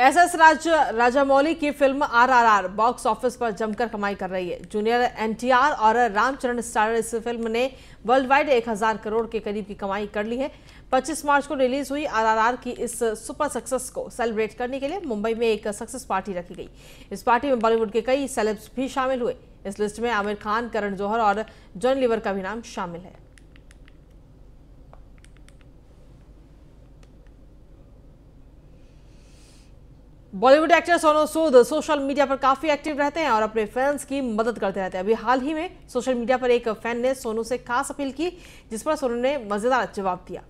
SS राज राजामौली की film RRR box office पर जमकर कमाई कर रही है जूनियर एनटीआर और रामचरण स्टारर इस फिल्म ने वर्ल्ड वाइड एक हजार करोड़ के करीब की कमाई कर ली है 25 मार्च को रिलीज हुई आरआरआर की इस सुपर सक्सेस को सेलिब्रेट करने के लिए मुंबई में एक सक्सेस पार्टी रखी गई इस पार्टी में बॉलीवुड के कई सेलेब्स भी शामिल हुए इस लिस्ट में आमिर खान करण जौहर और जॉन लिवर का भी नाम शामिल है Bollywood actor Sonu Sood social media पर काफी एक्टिव रहते हैं और अपने फैंस की मदद करते रहते हैं अभी हाल ही में सोशल मीडिया पर एक फैन ने सोनू से खास अपील की जिस पर सोनू ने मजेदार जवाब दिया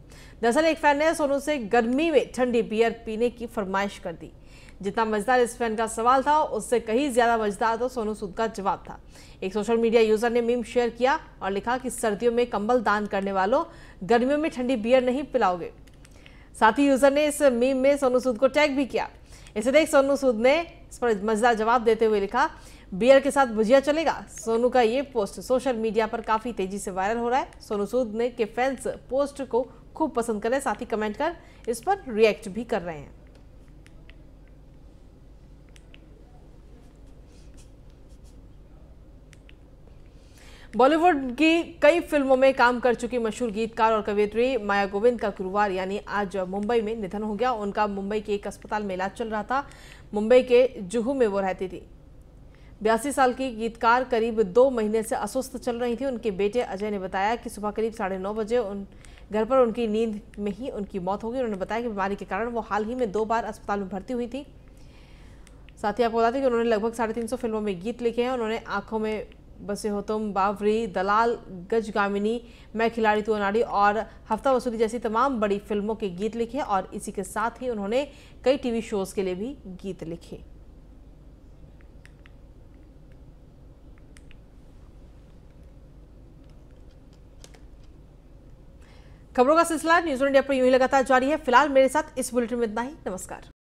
दरअसल एक फैन ने सोनू से गर्मी में ठंडी बियर पीने की फरमाइश कर दी जितना मजेदार इस फैन का सवाल था उससे कहीं ज्यादा मजेदार तो सोनू सूद का जवाब था एक सोशल मीडिया यूजर ने मीम शेयर किया और लिखा कि सर्दियों में कंबल दान करने वालों गर्मियों में ठंडी बियर नहीं पिलाओगे साथ ही यूजर ने इस मीम में सोनू सूद को टैग भी किया इसे देख सोनू सूद ने इस पर मजेदार जवाब देते हुए लिखा बियर के साथ भुजिया चलेगा सोनू का ये पोस्ट सोशल मीडिया पर काफी तेजी से वायरल हो रहा है सोनू सूद ने के फैंस पोस्ट को खूब पसंद करें साथ ही कमेंट कर इस पर रिएक्ट भी कर रहे हैं बॉलीवुड की कई फिल्मों में काम कर चुकी मशहूर गीतकार और कवियत्री माया गोविंद का गुरुवार यानी आज मुंबई में निधन हो गया उनका मुंबई के एक अस्पताल में इलाज चल रहा था मुंबई के जुहू में वो रहती थी बयासी साल की गीतकार करीब दो महीने से अस्वस्थ चल रही थी उनके बेटे अजय ने बताया कि सुबह करीब साढ़े नौ बजे उन घर पर उनकी नींद में ही उनकी मौत हो गई उन्होंने बताया कि बीमारी के कारण वो हाल ही में दो बार अस्पताल में भर्ती हुई थी साथ ही आपको बता दें कि उन्होंने लगभग साढ़े तीन सौ फिल्मों में गीत लिखे हैं उन्होंने आंखों में बसे हो तुम बावरी दलाल गजगामिनी मैं खिलाड़ी तू अनाड़ी और हफ्ता वसूली जैसी तमाम बड़ी फिल्मों के गीत लिखे और इसी के साथ ही उन्होंने कई टीवी शोज़ के लिए भी गीत लिखे खबरों का सिलसिला न्यूज इंडिया पर यूं ही लगातार जारी है फिलहाल मेरे साथ इस बुलेटिन में इतना ही नमस्कार